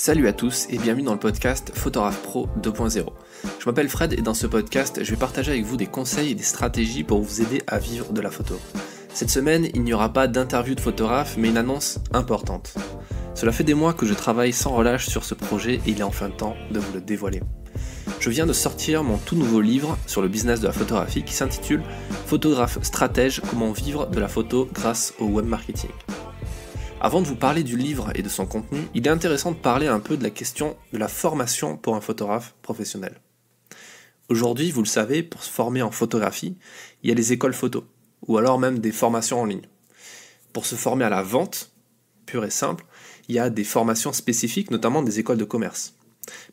Salut à tous et bienvenue dans le podcast Photographe Pro 2.0. Je m'appelle Fred et dans ce podcast, je vais partager avec vous des conseils et des stratégies pour vous aider à vivre de la photo. Cette semaine, il n'y aura pas d'interview de photographe, mais une annonce importante. Cela fait des mois que je travaille sans relâche sur ce projet et il est enfin temps de vous le dévoiler. Je viens de sortir mon tout nouveau livre sur le business de la photographie qui s'intitule Photographe stratège, comment vivre de la photo grâce au web marketing. Avant de vous parler du livre et de son contenu, il est intéressant de parler un peu de la question de la formation pour un photographe professionnel. Aujourd'hui, vous le savez, pour se former en photographie, il y a les écoles photo, ou alors même des formations en ligne. Pour se former à la vente, pure et simple, il y a des formations spécifiques, notamment des écoles de commerce.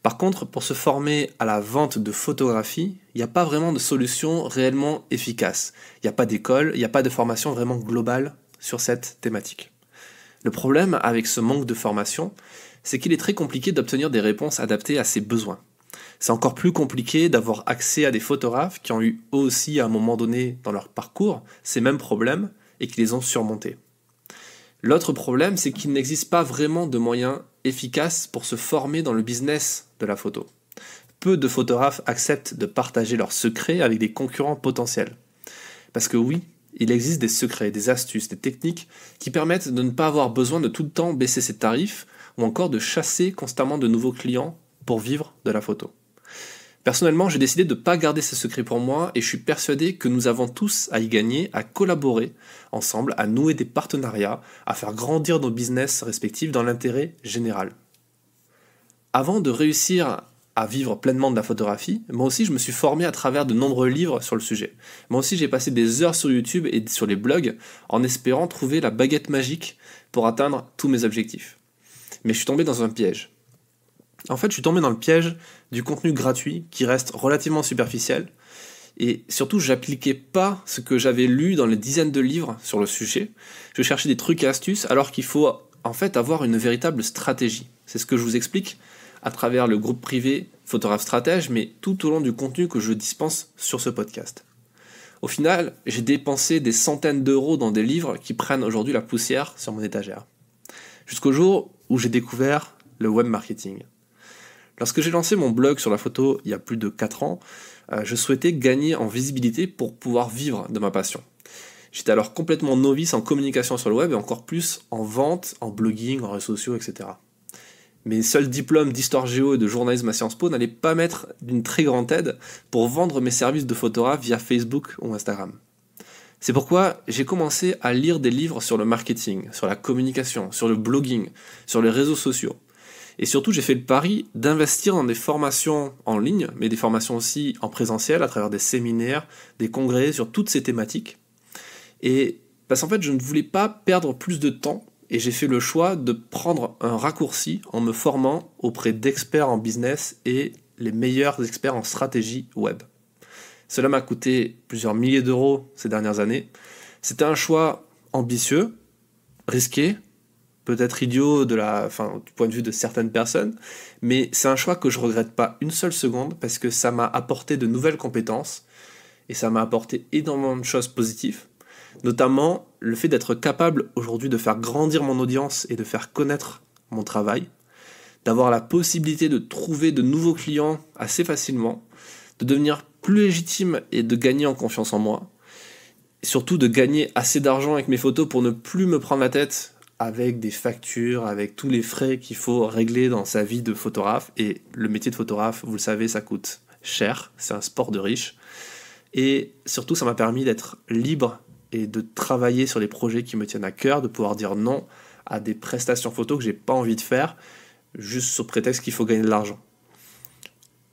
Par contre, pour se former à la vente de photographie, il n'y a pas vraiment de solution réellement efficace. Il n'y a pas d'école, il n'y a pas de formation vraiment globale sur cette thématique. Le problème avec ce manque de formation, c'est qu'il est très compliqué d'obtenir des réponses adaptées à ses besoins. C'est encore plus compliqué d'avoir accès à des photographes qui ont eu eux aussi à un moment donné dans leur parcours ces mêmes problèmes et qui les ont surmontés. L'autre problème, c'est qu'il n'existe pas vraiment de moyens efficaces pour se former dans le business de la photo. Peu de photographes acceptent de partager leurs secrets avec des concurrents potentiels. Parce que oui, il existe des secrets, des astuces, des techniques qui permettent de ne pas avoir besoin de tout le temps baisser ses tarifs ou encore de chasser constamment de nouveaux clients pour vivre de la photo. Personnellement, j'ai décidé de ne pas garder ces secrets pour moi et je suis persuadé que nous avons tous à y gagner, à collaborer ensemble, à nouer des partenariats, à faire grandir nos business respectifs dans l'intérêt général. Avant de réussir à vivre pleinement de la photographie, moi aussi je me suis formé à travers de nombreux livres sur le sujet. Moi aussi j'ai passé des heures sur YouTube et sur les blogs en espérant trouver la baguette magique pour atteindre tous mes objectifs. Mais je suis tombé dans un piège. En fait, je suis tombé dans le piège du contenu gratuit qui reste relativement superficiel et surtout j'appliquais pas ce que j'avais lu dans les dizaines de livres sur le sujet. Je cherchais des trucs et astuces alors qu'il faut en fait avoir une véritable stratégie. C'est ce que je vous explique à travers le groupe privé Photographe Stratège, mais tout au long du contenu que je dispense sur ce podcast. Au final, j'ai dépensé des centaines d'euros dans des livres qui prennent aujourd'hui la poussière sur mon étagère. Jusqu'au jour où j'ai découvert le web marketing. Lorsque j'ai lancé mon blog sur la photo il y a plus de 4 ans, euh, je souhaitais gagner en visibilité pour pouvoir vivre de ma passion. J'étais alors complètement novice en communication sur le web et encore plus en vente, en blogging, en réseaux sociaux, etc mes seuls diplômes d'histoire géo et de journalisme à Sciences Po n'allaient pas mettre d'une très grande aide pour vendre mes services de photographe via Facebook ou Instagram. C'est pourquoi j'ai commencé à lire des livres sur le marketing, sur la communication, sur le blogging, sur les réseaux sociaux. Et surtout, j'ai fait le pari d'investir dans des formations en ligne, mais des formations aussi en présentiel, à travers des séminaires, des congrès sur toutes ces thématiques. Et parce qu'en fait, je ne voulais pas perdre plus de temps et j'ai fait le choix de prendre un raccourci en me formant auprès d'experts en business et les meilleurs experts en stratégie web. Cela m'a coûté plusieurs milliers d'euros ces dernières années. C'était un choix ambitieux, risqué, peut-être idiot de la, du point de vue de certaines personnes, mais c'est un choix que je regrette pas une seule seconde parce que ça m'a apporté de nouvelles compétences et ça m'a apporté énormément de choses positives notamment le fait d'être capable aujourd'hui de faire grandir mon audience et de faire connaître mon travail, d'avoir la possibilité de trouver de nouveaux clients assez facilement, de devenir plus légitime et de gagner en confiance en moi, et surtout de gagner assez d'argent avec mes photos pour ne plus me prendre la tête avec des factures, avec tous les frais qu'il faut régler dans sa vie de photographe. Et le métier de photographe, vous le savez, ça coûte cher, c'est un sport de riche. Et surtout, ça m'a permis d'être libre et de travailler sur les projets qui me tiennent à cœur, de pouvoir dire non à des prestations photos que j'ai pas envie de faire, juste sous prétexte qu'il faut gagner de l'argent.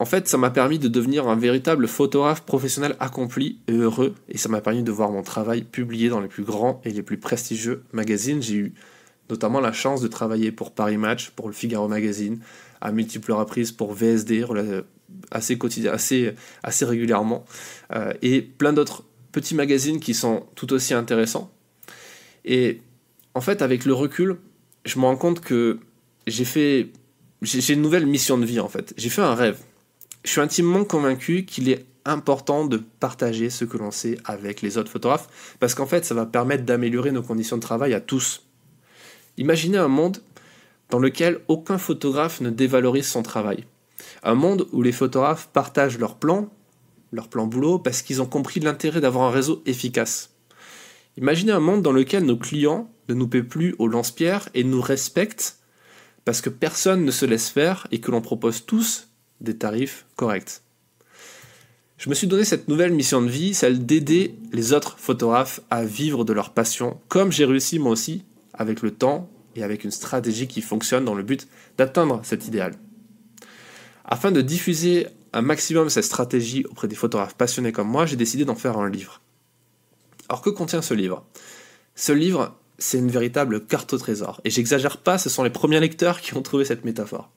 En fait, ça m'a permis de devenir un véritable photographe professionnel accompli et heureux, et ça m'a permis de voir mon travail publié dans les plus grands et les plus prestigieux magazines. J'ai eu notamment la chance de travailler pour Paris Match, pour le Figaro Magazine, à multiples reprises pour VSD, assez, assez, assez régulièrement, euh, et plein d'autres petits magazines qui sont tout aussi intéressants. Et en fait, avec le recul, je me rends compte que j'ai fait. J'ai une nouvelle mission de vie en fait. J'ai fait un rêve. Je suis intimement convaincu qu'il est important de partager ce que l'on sait avec les autres photographes parce qu'en fait, ça va permettre d'améliorer nos conditions de travail à tous. Imaginez un monde dans lequel aucun photographe ne dévalorise son travail. Un monde où les photographes partagent leurs plans, leur plan boulot, parce qu'ils ont compris l'intérêt d'avoir un réseau efficace. Imaginez un monde dans lequel nos clients ne nous paient plus au lance-pierre et nous respectent parce que personne ne se laisse faire et que l'on propose tous des tarifs corrects. Je me suis donné cette nouvelle mission de vie, celle d'aider les autres photographes à vivre de leur passion, comme j'ai réussi moi aussi, avec le temps et avec une stratégie qui fonctionne dans le but d'atteindre cet idéal. Afin de diffuser un maximum cette stratégie auprès des photographes passionnés comme moi, j'ai décidé d'en faire un livre. Alors que contient ce livre Ce livre, c'est une véritable carte au trésor. Et j'exagère pas, ce sont les premiers lecteurs qui ont trouvé cette métaphore.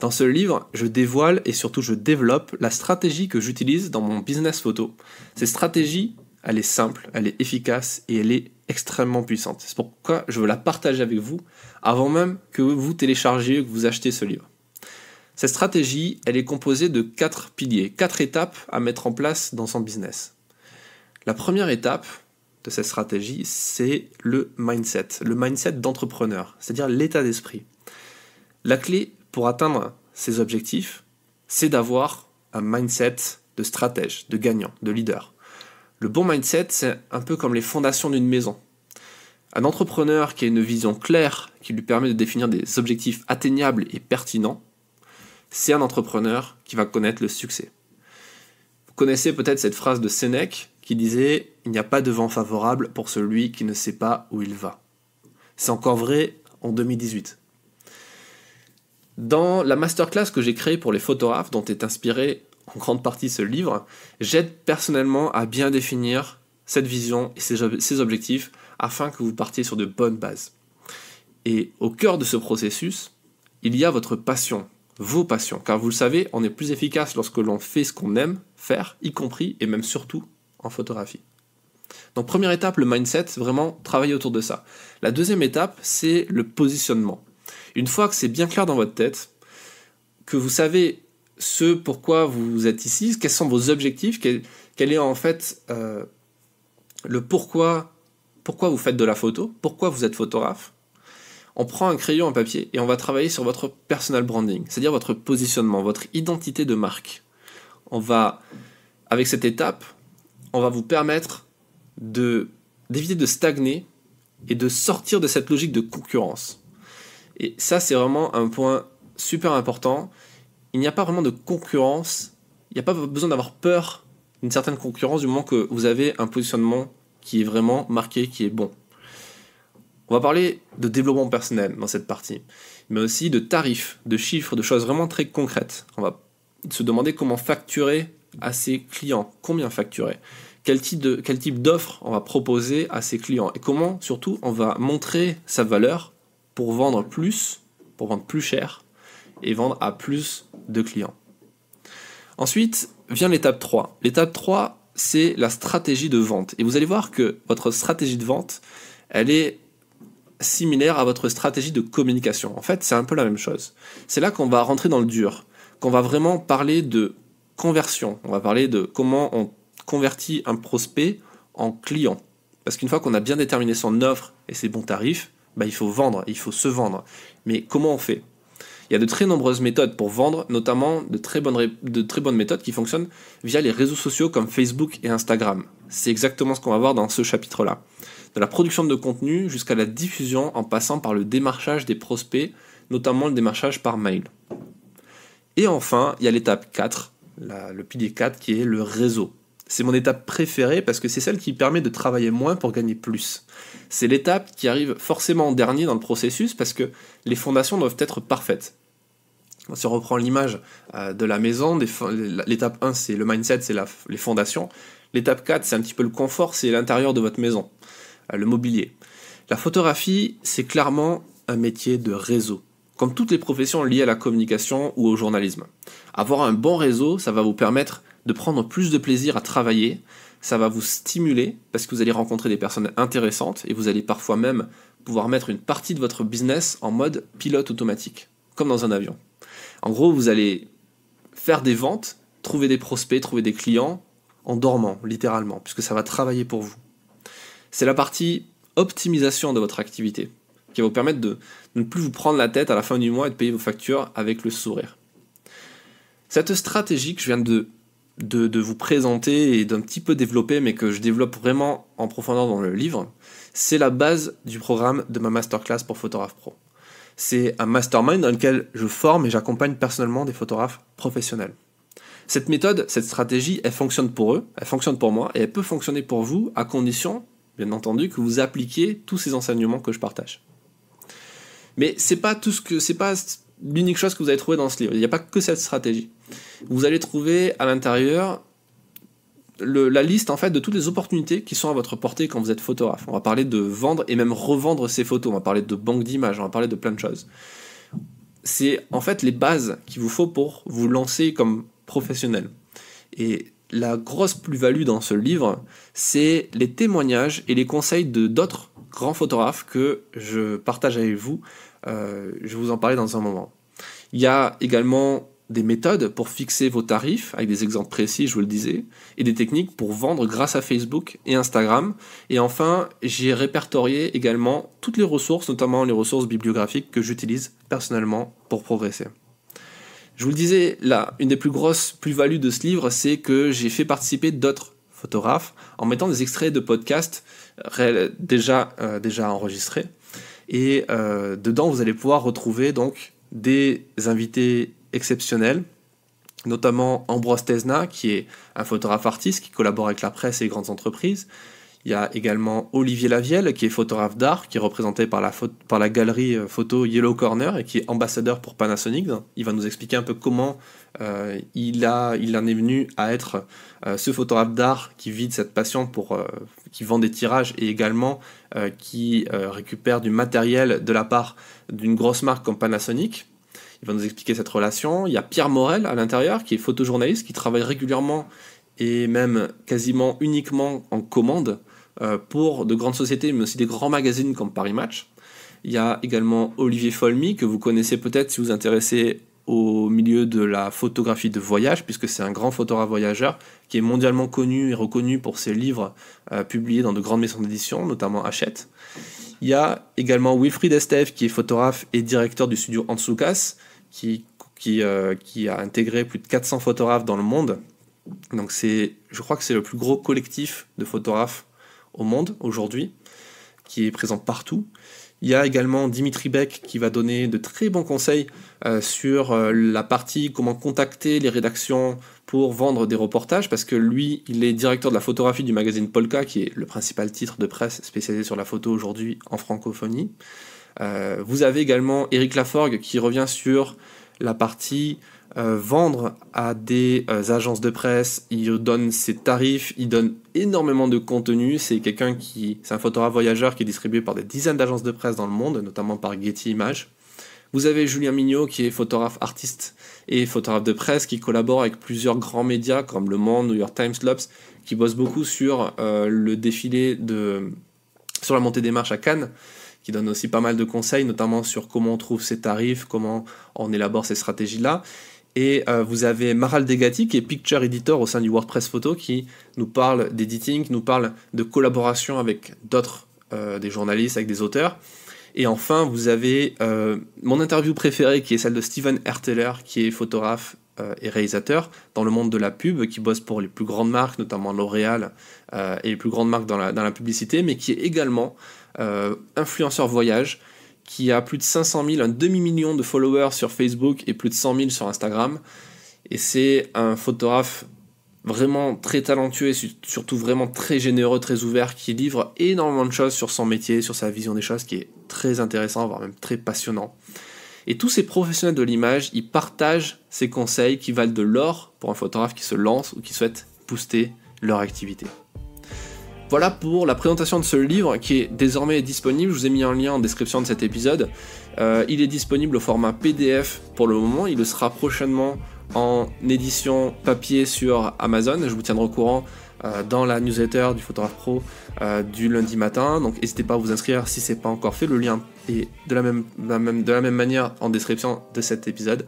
Dans ce livre, je dévoile et surtout je développe la stratégie que j'utilise dans mon business photo. Cette stratégie, elle est simple, elle est efficace et elle est extrêmement puissante. C'est pourquoi je veux la partager avec vous avant même que vous ou que vous achetez ce livre. Cette stratégie, elle est composée de quatre piliers, quatre étapes à mettre en place dans son business. La première étape de cette stratégie, c'est le mindset, le mindset d'entrepreneur, c'est-à-dire l'état d'esprit. La clé pour atteindre ses objectifs, c'est d'avoir un mindset de stratège, de gagnant, de leader. Le bon mindset, c'est un peu comme les fondations d'une maison. Un entrepreneur qui a une vision claire qui lui permet de définir des objectifs atteignables et pertinents c'est un entrepreneur qui va connaître le succès. Vous connaissez peut-être cette phrase de Sénèque qui disait Il n'y a pas de vent favorable pour celui qui ne sait pas où il va. C'est encore vrai en 2018. Dans la masterclass que j'ai créée pour les photographes, dont est inspiré en grande partie ce livre, j'aide personnellement à bien définir cette vision et ses objectifs afin que vous partiez sur de bonnes bases. Et au cœur de ce processus, il y a votre passion, vos passions. Car vous le savez, on est plus efficace lorsque l'on fait ce qu'on aime faire, y compris et même surtout en photographie. Donc première étape, le mindset, vraiment travailler autour de ça. La deuxième étape, c'est le positionnement. Une fois que c'est bien clair dans votre tête, que vous savez ce pourquoi vous êtes ici, quels sont vos objectifs, quel, est en fait euh, le pourquoi, pourquoi vous faites de la photo, pourquoi vous êtes photographe, on prend un crayon, un papier et on va travailler sur votre personal branding, c'est-à-dire votre positionnement, votre identité de marque. On va, avec cette étape, on va vous permettre d'éviter de stagner et de sortir de cette logique de concurrence. Et ça, c'est vraiment un point super important. Il n'y a pas vraiment de concurrence. Il n'y a pas besoin d'avoir peur d'une certaine concurrence du moment que vous avez un positionnement qui est vraiment marqué, qui est bon. On va parler de développement personnel dans cette partie, mais aussi de tarifs, de chiffres, de choses vraiment très concrètes. On va se demander comment facturer à ses clients, combien facturer, quel type d'offre on va proposer à ses clients et comment surtout on va montrer sa valeur pour vendre plus, pour vendre plus cher et vendre à plus de clients. Ensuite vient l'étape 3. L'étape 3, c'est la stratégie de vente. Et vous allez voir que votre stratégie de vente, elle est similaire à votre stratégie de communication. En fait, c'est un peu la même chose. C'est là qu'on va rentrer dans le dur, qu'on va vraiment parler de conversion. On va parler de comment on convertit un prospect en client. Parce qu'une fois qu'on a bien déterminé son offre et ses bons tarifs, bah, il faut vendre, il faut se vendre. Mais comment on fait Il y a de très nombreuses méthodes pour vendre, notamment de très bonnes, de très bonnes méthodes qui fonctionnent via les réseaux sociaux comme Facebook et Instagram. C'est exactement ce qu'on va voir dans ce chapitre-là de la production de contenu jusqu'à la diffusion en passant par le démarchage des prospects, notamment le démarchage par mail. Et enfin, il y a l'étape 4, le pilier 4 qui est le réseau. C'est mon étape préférée parce que c'est celle qui permet de travailler moins pour gagner plus. C'est l'étape qui arrive forcément en dernier dans le processus parce que les fondations doivent être parfaites. Si on reprend l'image euh, de la maison, l'étape 1 c'est le mindset, c'est les fondations. L'étape 4 c'est un petit peu le confort, c'est l'intérieur de votre maison. Euh, le mobilier. La photographie, c'est clairement un métier de réseau, comme toutes les professions liées à la communication ou au journalisme. Avoir un bon réseau, ça va vous permettre de prendre plus de plaisir à travailler, ça va vous stimuler parce que vous allez rencontrer des personnes intéressantes et vous allez parfois même pouvoir mettre une partie de votre business en mode pilote automatique, comme dans un avion. En gros, vous allez faire des ventes, trouver des prospects, trouver des clients en dormant, littéralement, puisque ça va travailler pour vous c'est la partie optimisation de votre activité qui va vous permettre de ne plus vous prendre la tête à la fin du mois et de payer vos factures avec le sourire. Cette stratégie que je viens de, vous présenter et d'un petit peu développer, mais que je développe vraiment en profondeur dans le livre, c'est la base du programme de ma masterclass pour photographe pro. C'est un mastermind dans lequel je forme et j'accompagne personnellement des photographes professionnels. Cette méthode, cette stratégie, elle fonctionne pour eux, elle fonctionne pour moi et elle peut fonctionner pour vous à condition bien entendu, que vous appliquez tous ces enseignements que je partage. Mais c'est pas tout ce que c'est pas l'unique chose que vous allez trouver dans ce livre. Il n'y a pas que cette stratégie. Vous allez trouver à l'intérieur la liste en fait de toutes les opportunités qui sont à votre portée quand vous êtes photographe. On va parler de vendre et même revendre ses photos. On va parler de banque d'images. On va parler de plein de choses. C'est en fait les bases qu'il vous faut pour vous lancer comme professionnel. Et la grosse plus-value dans ce livre, c'est les témoignages et les conseils de d'autres grands photographes que je partage avec vous. Euh, je vais vous en parler dans un moment. Il y a également des méthodes pour fixer vos tarifs, avec des exemples précis, je vous le disais, et des techniques pour vendre grâce à Facebook et Instagram. Et enfin, j'ai répertorié également toutes les ressources, notamment les ressources bibliographiques que j'utilise personnellement pour progresser. Je vous le disais, là, une des plus grosses plus-values de ce livre, c'est que j'ai fait participer d'autres photographes en mettant des extraits de podcasts euh, déjà, euh, déjà enregistrés. Et euh, dedans, vous allez pouvoir retrouver donc des invités exceptionnels, notamment Ambroise Tesna, qui est un photographe artiste qui collabore avec la presse et les grandes entreprises, il y a également Olivier Lavielle, qui est photographe d'art, qui est représenté par la, par la galerie euh, photo Yellow Corner et qui est ambassadeur pour Panasonic. Il va nous expliquer un peu comment euh, il, a, il en est venu à être euh, ce photographe d'art qui vide cette passion pour qui vend des tirages et également qui récupère du matériel de la part d'une grosse marque comme Panasonic. Il va nous expliquer cette relation. Il y a Pierre Morel à l'intérieur qui est photojournaliste qui travaille régulièrement et même quasiment uniquement en commande euh, pour de grandes sociétés, mais aussi des grands magazines comme Paris Match. Il y a également Olivier Folmy, que vous connaissez peut-être si vous vous intéressez au milieu de la photographie de voyage, puisque c'est un grand photographe voyageur qui est mondialement connu et reconnu pour ses livres euh, publiés dans de grandes maisons d'édition, notamment Hachette. Il y a également Wilfried Estève, qui est photographe et directeur du studio Antsoukas, qui, qui euh, a intégré plus de 400 photographes dans le monde. Donc c'est, je crois que c'est le plus gros collectif de photographes au monde aujourd'hui, qui est présent partout. Il y a également Dimitri Beck qui va donner de très bons conseils euh, sur euh, la partie comment contacter les rédactions pour vendre des reportages, parce que lui, il est directeur de la photographie du magazine Polka, qui est le principal titre de presse spécialisé sur la photo aujourd'hui en francophonie. Euh, vous avez également Eric Laforgue qui revient sur la partie euh, vendre à des euh, agences de presse, il donne ses tarifs, il donne énormément de contenu, c'est quelqu'un qui c'est un photographe voyageur qui est distribué par des dizaines d'agences de presse dans le monde, notamment par Getty Images. Vous avez Julien Mignot qui est photographe artiste et photographe de presse qui collabore avec plusieurs grands médias comme Le Monde, New York Times, L'Obs, qui bosse beaucoup sur euh, le défilé de sur la montée des marches à Cannes, qui donne aussi pas mal de conseils, notamment sur comment on trouve ses tarifs, comment on élabore ces stratégies-là. Et euh, vous avez Maral Degati, qui est Picture Editor au sein du WordPress Photo, qui nous parle d'editing, qui nous parle de collaboration avec d'autres, euh, des journalistes, avec des auteurs. Et enfin, vous avez euh, mon interview préférée, qui est celle de Steven Herteler, qui est photographe et réalisateur dans le monde de la pub, qui bosse pour les plus grandes marques, notamment L'Oréal et les plus grandes marques dans la publicité, mais qui est également influenceur voyage, qui a plus de 500 000, un demi-million de followers sur Facebook et plus de 100 000 sur Instagram. Et c'est un photographe vraiment très talentueux et surtout vraiment très généreux, très ouvert, qui livre énormément de choses sur son métier, sur sa vision des choses, qui est très intéressant, voire même très passionnant. Et tous ces professionnels de l'image, ils partagent ces conseils qui valent de l'or pour un photographe qui se lance ou qui souhaite booster leur activité. Voilà pour la présentation de ce livre qui est désormais disponible. Je vous ai mis un lien en description de cet épisode. Euh, il est disponible au format PDF pour le moment. Il le sera prochainement en édition papier sur Amazon. Je vous tiendrai au courant euh, dans la newsletter du photographe pro euh, du lundi matin. Donc n'hésitez pas à vous inscrire si ce n'est pas encore fait. Le lien est de la même, même, manière en description de cet épisode.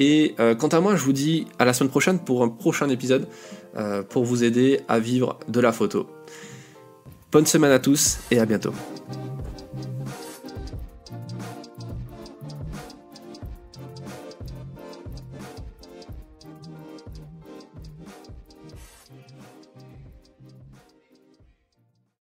Et quant à moi, je vous dis à la semaine prochaine pour un prochain épisode pour vous aider à vivre de la photo. Bonne semaine à tous et à bientôt.